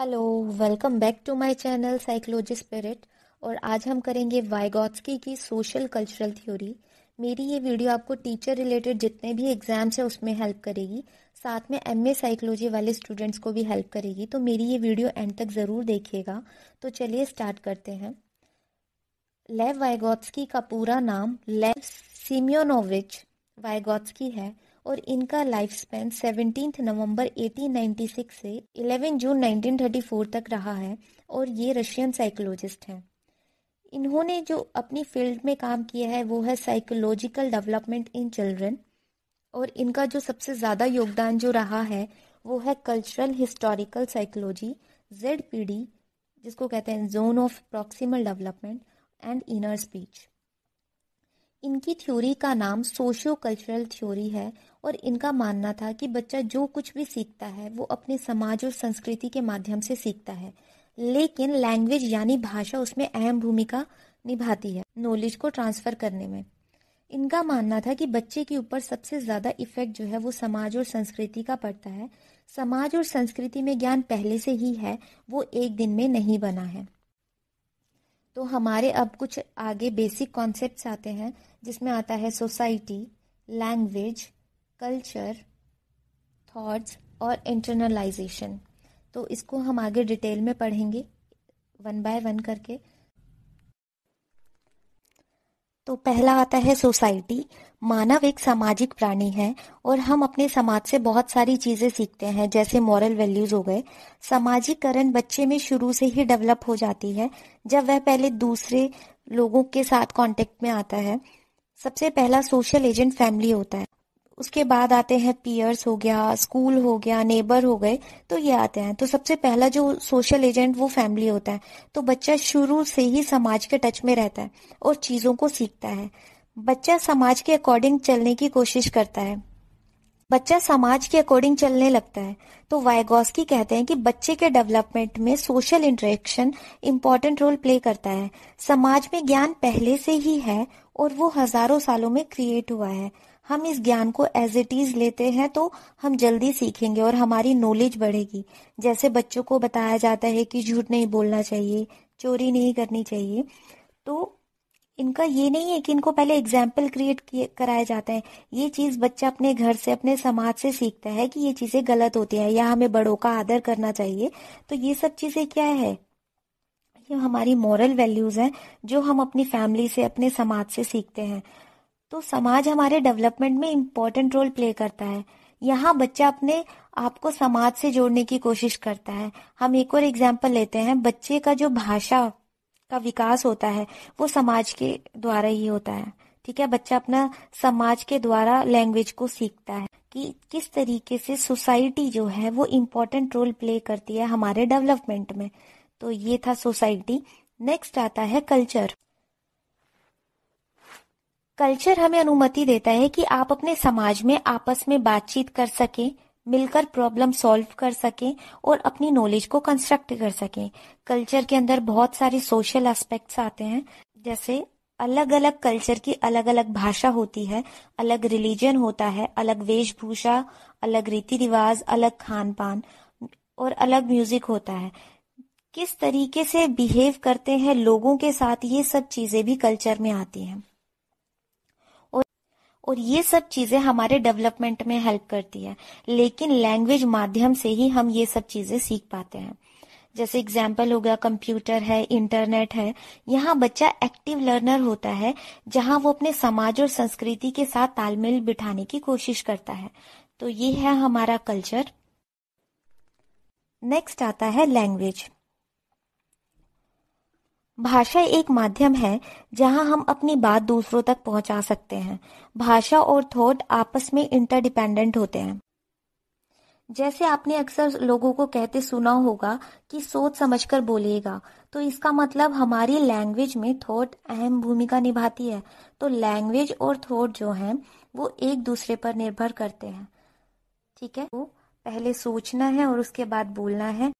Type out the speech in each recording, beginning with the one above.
hello welcome back to my channel psychology spirit और आज हम करेंगे वाइगॉट्सकी की सोशल कल्चरल थ्योरी मेरी ये वीडियो आपको टीचर रिलेटेड जितने भी एग्जाम्स हैं उसमें हेल्प करेगी साथ में एमए साइकोलॉजी वाले स्टूडेंट्स को भी हेल्प करेगी तो मेरी ये वीडियो एंड तक ज़रूर देखिएगा तो चलिए स्टार्ट करते हैं लेव वाइगॉट्सकी का पूरा नाम लेव सीमियोनोविच वाइगॉट्सकी है और इनका लाइफ स्पेन सेवनटीन नवंबर 1896 से 11 जून 1934 तक रहा है और ये रशियन साइकोलॉजिस्ट हैं इन्होंने जो अपनी फील्ड में काम किया है वो है साइकोलॉजिकल डेवलपमेंट इन चिल्ड्रन और इनका जो सबसे ज़्यादा योगदान जो रहा है वो है cultural historical psychology Z P D जिसको कहते हैं zone of proximal development and inner speech इनकी थ्योरी का नाम सोशियो कल्चरल थ्योरी है और इनका मानना था कि बच्चा जो कुछ भी सीखता है वो अपने समाज और संस्कृति के माध्यम से सीखता है लेकिन लैंग्वेज यानी भाषा उसमें अहम भूमिका निभाती है नॉलेज को ट्रांसफर करने में इनका मानना था कि बच्चे के ऊपर सबसे ज्यादा इफेक्ट जो है वो समाज और संस्कृति का पड़ता है समाज और संस्कृति में ज्ञान पहले से ही है वो एक दिन में नहीं बना है तो हमारे अब कुछ आगे बेसिक कॉन्सेप्ट्स आते हैं जिसमें आता है सोसाइटी लैंग्वेज कल्चर थॉट्स और इंटरनलाइजेशन तो इसको हम आगे डिटेल में पढ़ेंगे वन बाय वन करके तो पहला आता है सोसाइटी मानव एक सामाजिक प्राणी है और हम अपने समाज से बहुत सारी चीज़ें सीखते हैं जैसे मॉरल वैल्यूज़ हो गए सामाजिकरण बच्चे में शुरू से ही डेवलप हो जाती है जब वह पहले दूसरे लोगों के साथ कांटेक्ट में आता है सबसे पहला सोशल एजेंट फैमिली होता है उसके बाद आते हैं पीयर्स हो गया स्कूल हो गया नेबर हो गए तो ये आते हैं तो सबसे पहला जो सोशल एजेंट वो फैमिली होता है तो बच्चा शुरू से ही समाज के टच में रहता है और चीज़ों को सीखता है बच्चा समाज के अकॉर्डिंग चलने की कोशिश करता है बच्चा समाज के अकॉर्डिंग चलने लगता है तो वायगोस्की कहते हैं कि बच्चे के डेवलपमेंट में social interaction important role play करता है समाज में ज्ञान पहले से ही है और वो हजारों सालों में क्रिएट हुआ है हम इस ज्ञान को एज इट इज लेते हैं तो हम जल्दी सीखेंगे और हमारी नॉलेज बढ़ेगी जैसे बच्चों को बताया जाता है कि झूठ नहीं बोलना चाहिए चोरी नहीं करनी चाहिए तो इनका ये नहीं है कि इनको पहले एग्जाम्पल क्रिएट कराए जाते हैं ये चीज़ बच्चा अपने घर से अपने समाज से सीखता है कि ये चीज़ें गलत होती हैं या हमें बड़ों का आदर करना चाहिए तो ये सब चीज़ें क्या है ये हमारी मॉरल वैल्यूज़ हैं जो हम अपनी फैमिली से अपने समाज से सीखते हैं तो समाज हमारे डेवलपमेंट में इम्पोर्टेंट रोल प्ले करता है यहाँ बच्चा अपने आप को समाज से जोड़ने की कोशिश करता है हम एक और एग्जाम्पल लेते हैं बच्चे का जो भाषा का विकास होता है वो समाज के द्वारा ही होता है ठीक है बच्चा अपना समाज के द्वारा लैंग्वेज को सीखता है कि किस तरीके से सोसाइटी जो है वो इम्पोर्टेंट रोल प्ले करती है हमारे डेवलपमेंट में तो ये था सोसाइटी नेक्स्ट आता है कल्चर कल्चर हमें अनुमति देता है कि आप अपने समाज में आपस में बातचीत कर सकें मिलकर प्रॉब्लम सॉल्व कर सकें और अपनी नॉलेज को कंस्ट्रक्ट कर सकें कल्चर के अंदर बहुत सारे सोशल एस्पेक्ट्स आते हैं जैसे अलग अलग कल्चर की अलग अलग भाषा होती है अलग रिलीजन होता है अलग वेशभूषा अलग रीति रिवाज अलग खान पान और अलग म्यूजिक होता है किस तरीके से बिहेव करते हैं लोगों के साथ ये सब चीजें भी कल्चर में आती हैं और ये सब चीजें हमारे डेवलपमेंट में हेल्प करती है लेकिन लैंग्वेज माध्यम से ही हम ये सब चीजें सीख पाते हैं जैसे एग्जाम्पल हो गया कंप्यूटर है इंटरनेट है यहाँ बच्चा एक्टिव लर्नर होता है जहाँ वो अपने समाज और संस्कृति के साथ तालमेल बिठाने की कोशिश करता है तो ये है हमारा कल्चर नेक्स्ट आता है लैंग्वेज भाषा एक माध्यम है जहां हम अपनी बात दूसरों तक पहुंचा सकते हैं भाषा और थॉट आपस में इंटरडिपेंडेंट होते हैं जैसे आपने अक्सर लोगों को कहते सुना होगा कि सोच समझकर बोलिएगा तो इसका मतलब हमारी लैंग्वेज में थॉट अहम भूमिका निभाती है तो लैंग्वेज और थॉट जो है वो एक दूसरे पर निर्भर करते हैं ठीक है वो तो पहले सोचना है और उसके बाद बोलना है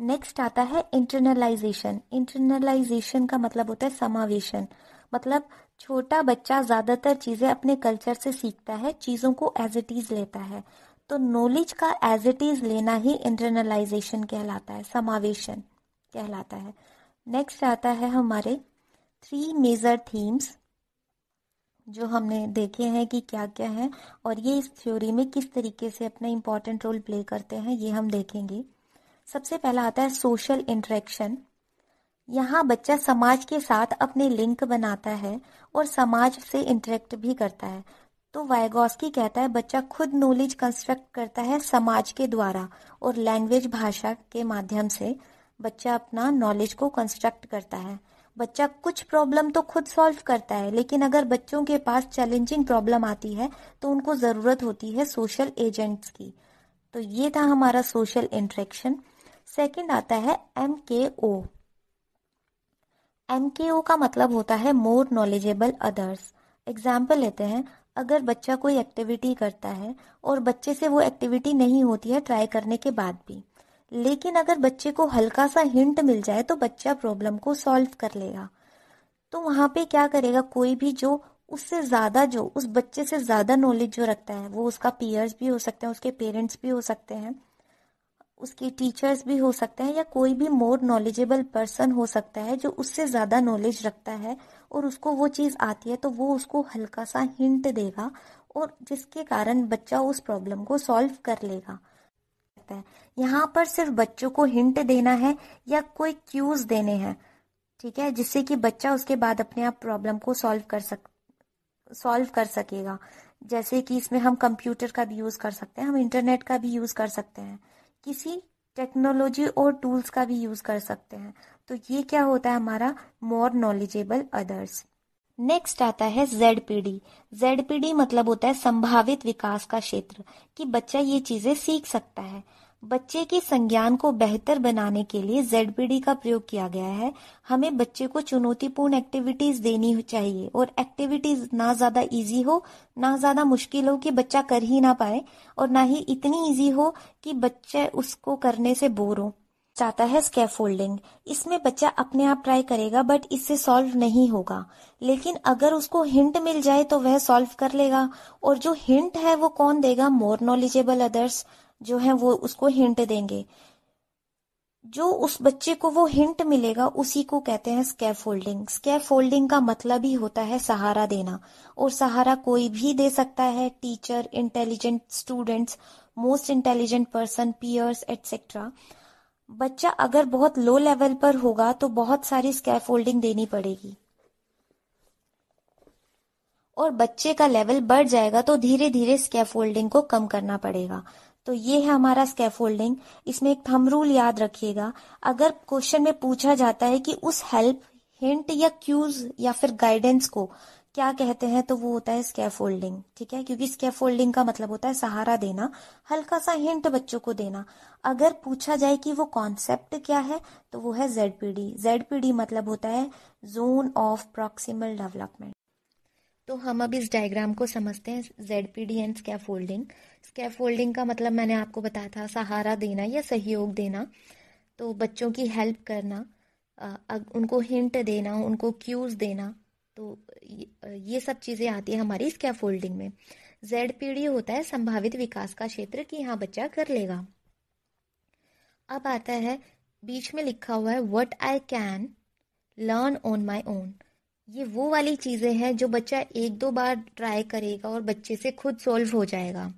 नेक्स्ट आता है इंटरनलाइजेशन इंटरनलाइजेशन का मतलब होता है समावेशन मतलब छोटा बच्चा ज़्यादातर चीज़ें अपने कल्चर से सीखता है चीज़ों को एज इट इज़ लेता है तो नॉलेज का एज इट इज़ लेना ही इंटरनलाइजेशन कहलाता है समावेशन कहलाता है नेक्स्ट आता है हमारे थ्री मेजर थीम्स जो हमने देखे हैं कि क्या क्या है और ये इस थ्योरी में किस तरीके से अपना इंपॉर्टेंट रोल प्ले करते हैं ये हम देखेंगे सबसे पहला आता है सोशल इंटरेक्शन यहाँ बच्चा समाज के साथ अपने लिंक बनाता है और समाज से इंटरेक्ट भी करता है तो वायगोस्की कहता है बच्चा खुद नॉलेज कंस्ट्रक्ट करता है समाज के द्वारा और लैंग्वेज भाषा के माध्यम से बच्चा अपना नॉलेज को कंस्ट्रक्ट करता है बच्चा कुछ प्रॉब्लम तो खुद सॉल्व करता है लेकिन अगर बच्चों के पास चैलेंजिंग प्रॉब्लम आती है तो उनको ज़रूरत होती है सोशल एजेंट्स की तो ये था हमारा सोशल इंटरेक्शन सेकंड आता है एम के ओ एम के ओ का मतलब होता है मोर नॉलेजेबल अदर्स एग्जाम्पल लेते हैं अगर बच्चा कोई एक्टिविटी करता है और बच्चे से वो एक्टिविटी नहीं होती है ट्राई करने के बाद भी लेकिन अगर बच्चे को हल्का सा हिंट मिल जाए तो बच्चा प्रॉब्लम को सॉल्व कर लेगा तो वहां पे क्या करेगा कोई भी जो उससे ज़्यादा जो उस बच्चे से ज़्यादा नॉलेज जो रखता है वो उसका पीयर्स भी हो सकते हैं उसके पेरेंट्स भी हो सकते हैं उसके टीचर्स भी हो सकते हैं या कोई भी मोर नॉलेजेबल पर्सन हो सकता है जो उससे ज़्यादा नॉलेज रखता है और उसको वो चीज़ आती है तो वो उसको हल्का सा हिंट देगा और जिसके कारण बच्चा उस प्रॉब्लम को सॉल्व कर लेगा यहाँ पर सिर्फ बच्चों को हिंट देना है या कोई क्यूज देने हैं ठीक है जिससे कि बच्चा उसके बाद अपने आप प्रॉब्लम को सॉल्व कर सक सॉल्व कर सकेगा जैसे कि इसमें हम कंप्यूटर का भी यूज़ कर सकते हैं हम इंटरनेट का भी यूज़ कर सकते हैं किसी टेक्नोलॉजी और टूल्स का भी यूज़ कर सकते हैं तो ये क्या होता है हमारा मोर नॉलेजेबल अदर्स नेक्स्ट आता है जेड पीढ़ी जेड पीढ़ी मतलब होता है संभावित विकास का क्षेत्र कि बच्चा ये चीजें सीख सकता है बच्चे के संज्ञान को बेहतर बनाने के लिए जेडपीडी का प्रयोग किया गया है हमें बच्चे को चुनौतीपूर्ण एक्टिविटीज देनी चाहिए और एक्टिविटीज ना ज्यादा इजी हो ना ज्यादा मुश्किल हो कि बच्चा कर ही ना पाए और ना ही इतनी इजी हो कि बच्चे उसको करने से बोर हो चाहता है स्कैफोल्डिंग इसमें बच्चा अपने आप ट्राई करेगा बट इससे सॉल्व नहीं होगा लेकिन अगर उसको हिंट मिल जाए तो वह सॉल्व कर लेगा और जो हिंट है वो कौन देगा मोर नॉलेजेबल अदर्स जो है वो उसको हिंट देंगे जो उस बच्चे को वो हिंट मिलेगा उसी को कहते हैं स्कैफ होल्डिंग का मतलब ही होता है सहारा देना और सहारा कोई भी दे सकता है teacher intelligent students most intelligent person peers etcetera बच्चा अगर बहुत लो लेवल पर होगा तो बहुत सारी होल्डिंग देनी पड़ेगी और बच्चे का लेवल बढ़ जाएगा तो धीरे धीरे होल्डिंग को कम करना पड़ेगा तो ये है हमारा स्केफोल्डिंग इसमें एक थम रूल याद रखिएगा अगर क्वेश्चन में पूछा जाता है कि उस हेल्प हिंट या क्यूज या फिर गाइडेंस को क्या कहते हैं तो वो होता है स्केफोल्डिंग ठीक है क्योंकि स्केफोल्डिंग का मतलब होता है सहारा देना हल्का सा हिंट बच्चों को देना अगर पूछा जाए कि वो कॉन्सेप्ट क्या है तो वो है जेडपीडी जेडपीडी मतलब होता है जोन ऑफ प्रॉक्सिमल डेवलपमेंट तो हम अब इस डायग्राम को समझते हैं Z P D and scaffolding scaffolding का मतलब मैंने आपको बताया था सहारा देना या सहयोग देना तो बच्चों की हेल्प करना उनको हिंट देना उनको क्यूज़ देना तो ये सब चीज़ें आती है हमारी स्कैफोल्डिंग में जेड पी डी होता है संभावित विकास का क्षेत्र कि हाँ बच्चा कर लेगा अब आता है बीच में लिखा हुआ है what I can learn on my own ये वो वाली चीज़ें हैं जो बच्चा एक दो बार ट्राई करेगा और बच्चे से खुद सॉल्व हो जाएगा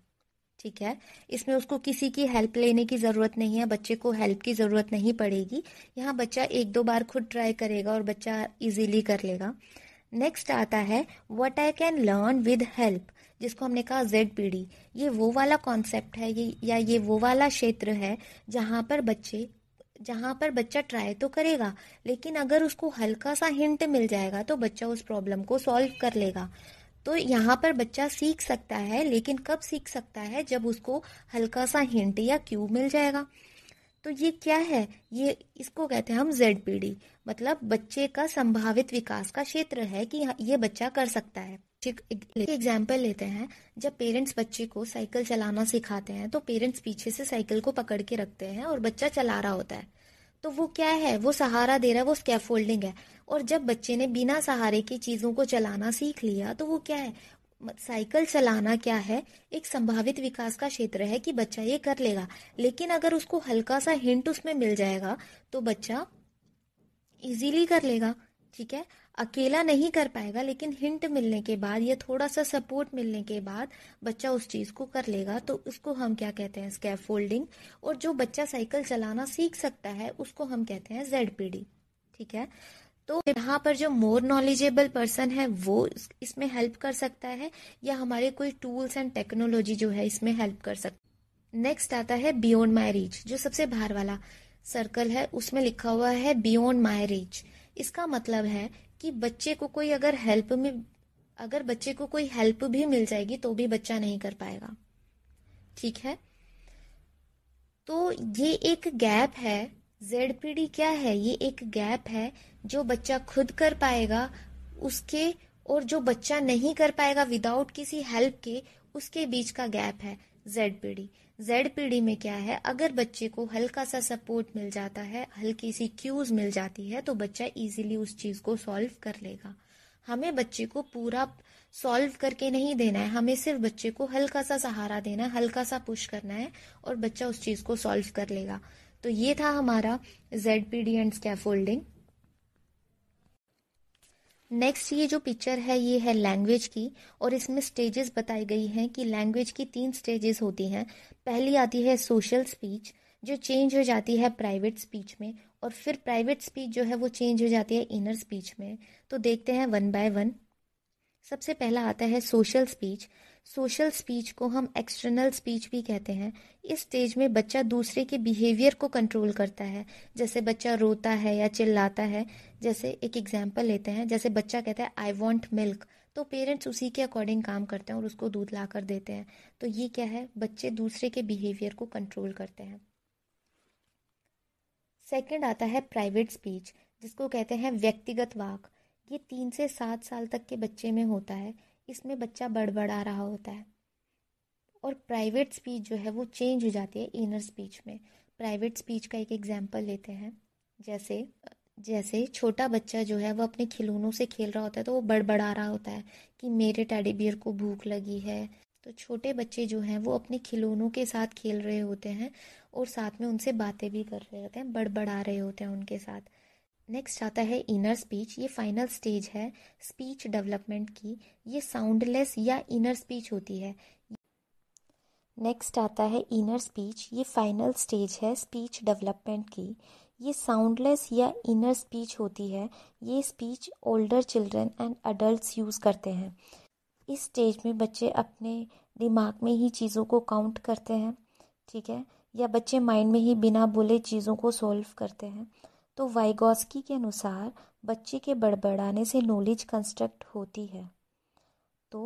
ठीक है इसमें उसको किसी की हेल्प लेने की ज़रूरत नहीं है बच्चे को हेल्प की ज़रूरत नहीं पड़ेगी यहाँ बच्चा एक दो बार खुद ट्राई करेगा और बच्चा इजीली कर लेगा नेक्स्ट आता है what I can learn with help जिसको हमने कहा जेड पीढ़ी ये वो वाला कॉन्सेप्ट है ये या ये वो वाला क्षेत्र है जहाँ पर बच्चे जहाँ पर बच्चा ट्राई तो करेगा लेकिन अगर उसको हल्का सा हिंट मिल जाएगा तो बच्चा उस प्रॉब्लम को सॉल्व कर लेगा तो यहाँ पर बच्चा सीख सकता है लेकिन कब सीख सकता है जब उसको हल्का सा हिंट या क्यू मिल जाएगा तो ये क्या है ये इसको कहते हैं हम जेड पीढ़ी मतलब बच्चे का संभावित विकास का क्षेत्र है कि ये बच्चा कर सकता है बच्चे एग्जाम्पल लेते हैं जब पेरेंट्स बच्चे को साइकिल चलाना सिखाते हैं तो पेरेंट्स पीछे से साइकिल को पकड़ के रखते हैं और बच्चा चला रहा होता है तो वो क्या है वो सहारा दे रहा है वो स्कैफोल्डिंग है और जब बच्चे ने बिना सहारे की चीज़ों को चलाना सीख लिया तो वो क्या है साइकिल चलाना क्या है एक संभावित विकास का क्षेत्र है कि बच्चा ये कर लेगा लेकिन अगर उसको हल्का सा हिंट उसमें मिल जाएगा तो बच्चा इजीली कर लेगा ठीक है अकेला नहीं कर पाएगा लेकिन हिंट मिलने के बाद या थोड़ा सा सपोर्ट मिलने के बाद बच्चा उस चीज़ को कर लेगा तो उसको हम क्या कहते हैं स्कैप फोल्डिंग और जो बच्चा साइकिल चलाना सीख सकता है उसको हम कहते हैं जेड पी ठीक है तो यहाँ पर जो मोर नॉलेजेबल पर्सन है वो इसमें हेल्प कर सकता है या हमारे कोई टूल्स एंड टेक्नोलॉजी जो है इसमें हेल्प कर सकता नेक्स्ट आता है बियॉन्ड माई रीच जो सबसे बाहर वाला सर्कल है उसमें लिखा हुआ है बियॉन्ड माई रीच इसका मतलब है कि बच्चे को कोई अगर हेल्प में अगर बच्चे को कोई हेल्प भी मिल जाएगी तो भी बच्चा नहीं कर पाएगा ठीक है तो ये एक गैप है जेड पीढ़ी क्या है ये एक गैप है जो बच्चा खुद कर पाएगा उसके और जो बच्चा नहीं कर पाएगा विदाउट किसी हेल्प के उसके बीच का गैप है जेड पीढ़ी जेड पीढ़ी में क्या है अगर बच्चे को हल्का सा सपोर्ट मिल जाता है हल्की सी क्यूज मिल जाती है तो बच्चा इजीली उस चीज को सॉल्व कर लेगा हमें बच्चे को पूरा सॉल्व करके नहीं देना है हमें सिर्फ बच्चे को हल्का सा सहारा देना है हल्का सा पुश करना है और बच्चा उस चीज को सॉल्व कर लेगा तो ये था हमारा Z P D and scaffolding next ये जो पिक्चर है ये है लैंग्वेज की और इसमें स्टेजेस बताई गई हैं कि लैंग्वेज की तीन स्टेजेस होती हैं पहली आती है सोशल स्पीच जो चेंज हो जाती है प्राइवेट स्पीच में और फिर प्राइवेट स्पीच जो है वो चेंज हो जाती है इनर स्पीच में तो देखते हैं वन बाय वन सबसे पहला आता है सोशल स्पीच सोशल स्पीच को हम एक्सटर्नल स्पीच भी कहते हैं इस स्टेज में बच्चा दूसरे के बिहेवियर को कंट्रोल करता है जैसे बच्चा रोता है या चिल्लाता है जैसे एक एग्जाम्पल लेते हैं जैसे बच्चा कहता है आई वॉन्ट मिल्क तो पेरेंट्स उसी के अकॉर्डिंग काम करते हैं और उसको दूध ला कर देते हैं तो ये क्या है बच्चे दूसरे के बिहेवियर को कंट्रोल करते हैं सेकेंड आता है प्राइवेट स्पीच जिसको कहते हैं व्यक्तिगत वाक ये तीन से सात साल तक के बच्चे में होता है इसमें बच्चा बड़बड़ा रहा होता है और प्राइवेट स्पीच जो है वो चेंज हो जाती है इनर स्पीच में प्राइवेट स्पीच का एक एग्जाम्पल लेते हैं जैसे जैसे छोटा बच्चा जो है वो अपने खिलौनों से खेल रहा होता है तो वो बड़बड़ा रहा होता है कि मेरे टैडी बियर को भूख लगी है तो छोटे बच्चे जो हैं वो अपने खिलौनों के साथ खेल रहे होते हैं और साथ में उनसे बातें भी कर रहे होते हैं बड़बड़ा रहे होते हैं उनके साथ नेक्स्ट आता है इनर स्पीच ये फाइनल स्टेज है स्पीच डेवलपमेंट की ये साउंडलेस या इनर स्पीच होती है नेक्स्ट आता है इनर स्पीच ये फाइनल स्टेज है स्पीच डेवलपमेंट की ये साउंडलेस या इनर स्पीच होती है ये speech older children and adult use करते हैं इस स्टेज में बच्चे अपने दिमाग में ही चीज़ों को काउंट करते हैं ठीक है या बच्चे माइंड में ही बिना बोले चीज़ों को सॉल्व करते हैं तो वाइगॉस्की के अनुसार बच्चे के बड़बड़ाने से नॉलेज कंस्ट्रक्ट होती है तो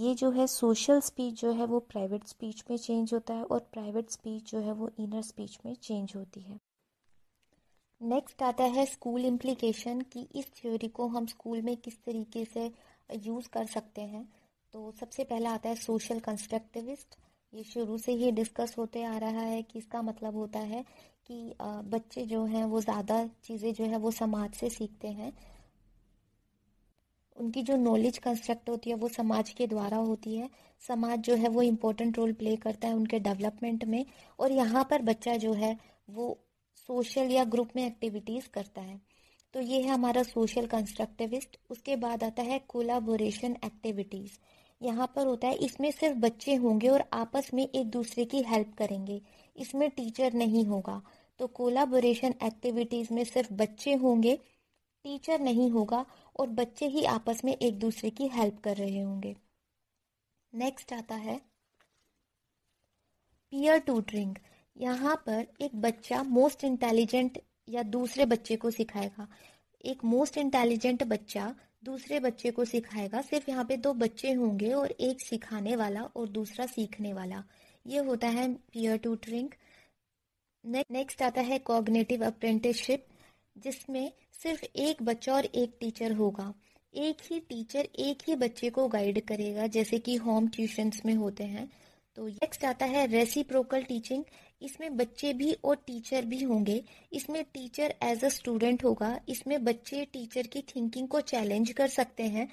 ये जो है सोशल स्पीच जो है वो प्राइवेट स्पीच में चेंज होता है और प्राइवेट स्पीच जो है वो इनर स्पीच में चेंज होती है नेक्स्ट आता है स्कूल इम्प्लीकेशन कि इस थ्योरी को हम स्कूल में किस तरीके से यूज़ कर सकते हैं तो सबसे पहला आता है सोशल कंस्ट्रक्टिविस्ट ये शुरू से ही डिस्कस होते आ रहा है कि इसका मतलब होता है कि बच्चे जो हैं वो ज़्यादा चीज़ें जो है वो समाज से सीखते हैं उनकी जो नॉलेज कंस्ट्रक्ट होती है वो समाज के द्वारा होती है समाज जो है वो इम्पोर्टेंट रोल प्ले करता है उनके डेवलपमेंट में और यहाँ पर बच्चा जो है वो सोशल या ग्रुप में एक्टिविटीज़ करता है तो ये है हमारा सोशल कंस्ट्रक्टिविस्ट उसके बाद आता है कोलाबोरेशन एक्टिविटीज़ यहाँ पर होता है इसमें सिर्फ बच्चे होंगे और आपस में एक दूसरे की हेल्प करेंगे इसमें टीचर नहीं होगा तो कोलाबोरेशन एक्टिविटीज़ में सिर्फ बच्चे होंगे टीचर नहीं होगा और बच्चे ही आपस में एक दूसरे की हेल्प कर रहे होंगे नेक्स्ट आता है पीयर टूटरिंग यहाँ पर एक बच्चा मोस्ट इंटेलिजेंट या दूसरे बच्चे को सिखाएगा एक मोस्ट इंटेलिजेंट बच्चा दूसरे बच्चे को सिखाएगा सिर्फ यहाँ पे दो बच्चे होंगे और एक सिखाने वाला और दूसरा सीखने वाला ये होता है पीयर ट्रिंक नेक्स्ट आता है कॉग्नेटिव अप्रेंटिसशिप जिसमें सिर्फ एक बच्चा और एक टीचर होगा एक ही टीचर एक ही बच्चे को गाइड करेगा जैसे कि होम ट्यूशन्स में होते हैं तो नेक्स्ट आता है रेसिप्रोकल टीचिंग इसमें बच्चे भी और टीचर भी होंगे इसमें टीचर एज अ स्टूडेंट होगा इसमें बच्चे टीचर की थिंकिंग को चैलेंज कर सकते हैं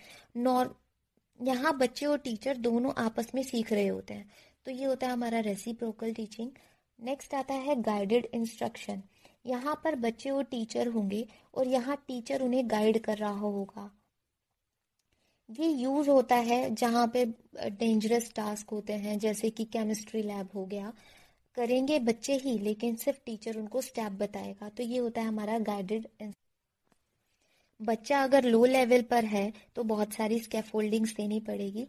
नॉर्म यहाँ बच्चे और टीचर दोनों आपस में सीख रहे होते हैं तो ये होता है हमारा रेसी टीचिंग नेक्स्ट आता है गाइडेड इंस्ट्रक्शन यहाँ पर बच्चे और टीचर होंगे और यहाँ टीचर उन्हें गाइड कर रहा होगा ये यूज़ होता है जहाँ पे डेंजरस टास्क होते हैं जैसे कि केमिस्ट्री लैब हो गया करेंगे बच्चे ही लेकिन सिर्फ टीचर उनको स्टेप बताएगा तो ये होता है हमारा गाइडेड बच्चा अगर लो लेवल पर है तो बहुत सारी स्कैफोल्डिंग्स देनी पड़ेगी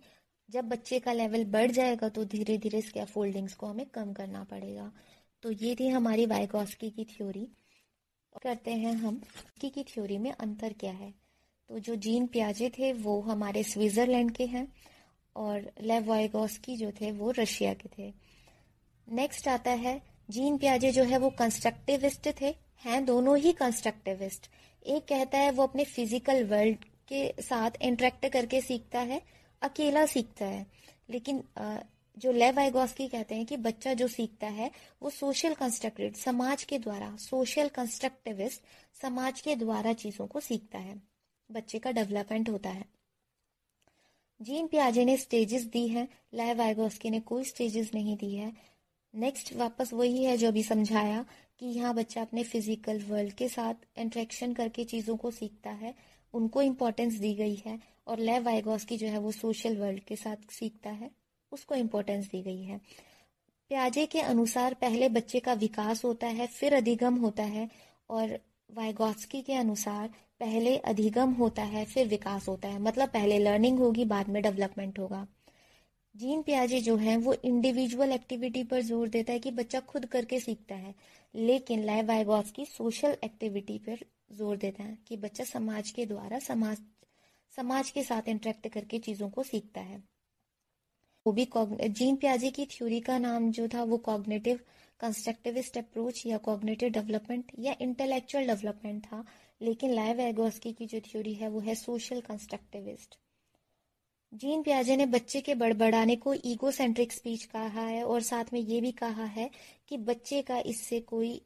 जब बच्चे का लेवल बढ़ जाएगा तो धीरे धीरे स्कैफोल्डिंग्स को हमें कम करना पड़ेगा तो ये थी हमारी वाइकॉस्की की थ्योरी करते हैं हम की, की थ्योरी में अंतर क्या है तो जो जीन प्याजे थे वो हमारे स्विट्ज़रलैंड के हैं और लेव वाइगोस्की जो थे वो रशिया के थे नेक्स्ट आता है जीन प्याजे जो है वो कंस्ट्रक्टिविस्ट थे हैं दोनों ही कंस्ट्रक्टिविस्ट एक कहता है वो अपने फिजिकल वर्ल्ड के साथ इंटरेक्ट करके सीखता है अकेला सीखता है लेकिन जो लेव आइगोस्की कहते हैं कि बच्चा जो सीखता है वो सोशल कंस्ट्रक्टिव समाज के द्वारा सोशल कंस्ट्रक्टिविस्ट समाज के द्वारा चीजों को सीखता है बच्चे का डेवलपमेंट होता है जीन प्याजे ने स्टेजेस दी है लेव आइगोस्की ने कोई स्टेजेस नहीं दी है नेक्स्ट वापस वही है जो अभी समझाया कि यहाँ बच्चा अपने फिजिकल वर्ल्ड के साथ इंट्रैक्शन करके चीज़ों को सीखता है उनको इम्पोर्टेंस दी गई है और लेव की जो है वो सोशल वर्ल्ड के साथ सीखता है उसको इम्पोर्टेंस दी गई है प्याजे के अनुसार पहले बच्चे का विकास होता है फिर अधिगम होता है और वाइगोस्की के अनुसार पहले अधिगम होता है फिर विकास होता है मतलब पहले लर्निंग होगी बाद में डेवलपमेंट होगा जीन पियाजे जो है वो इंडिविजुअल एक्टिविटी पर जोर देता है कि बच्चा खुद करके सीखता है लेकिन लाइव वाइबॉस की सोशल एक्टिविटी पर जोर देता है कि बच्चा समाज के द्वारा समाज समाज के साथ इंटरेक्ट करके चीज़ों को सीखता है वो भी जीन प्याजे की थ्योरी का नाम जो था वो कॉग्नेटिव कंस्ट्रक्टिविस्ट अप्रोच या कॉग्नेटिव डेवलपमेंट या इंटेलेक्चुअल डेवलपमेंट था लेकिन लाइव एगोस्की की जो थ्योरी है वो है सोशल कंस्ट्रक्टिविस्ट जीन प्याजे ने बच्चे के बड़बड़ाने को ईगो सेंट्रिक स्पीच कहा है और साथ में ये भी कहा है कि बच्चे का इससे कोई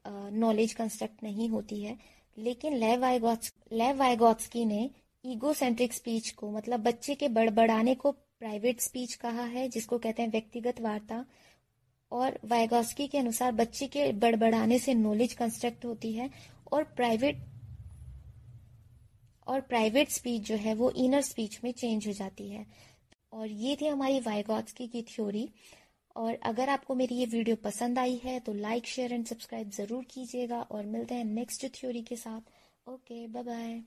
नॉलेज कंस्ट्रक्ट नहीं होती है लेकिन लेव आइगॉट्स लेव ने ईगो सेंट्रिक स्पीच को मतलब बच्चे के बड़बड़ाने को प्राइवेट स्पीच कहा है जिसको कहते हैं व्यक्तिगत वार्ता और वायगॉस्की के अनुसार बच्चे के बड़बड़ाने से नॉलेज कंस्ट्रक्ट होती है और प्राइवेट और प्राइवेट स्पीच जो है वो इनर स्पीच में चेंज हो जाती है और ये थी हमारी वाइगॉट्स की थ्योरी और अगर आपको मेरी ये वीडियो पसंद आई है तो लाइक शेयर एंड सब्सक्राइब ज़रूर कीजिएगा और मिलते हैं नेक्स्ट थ्योरी के साथ ओके बाय बाय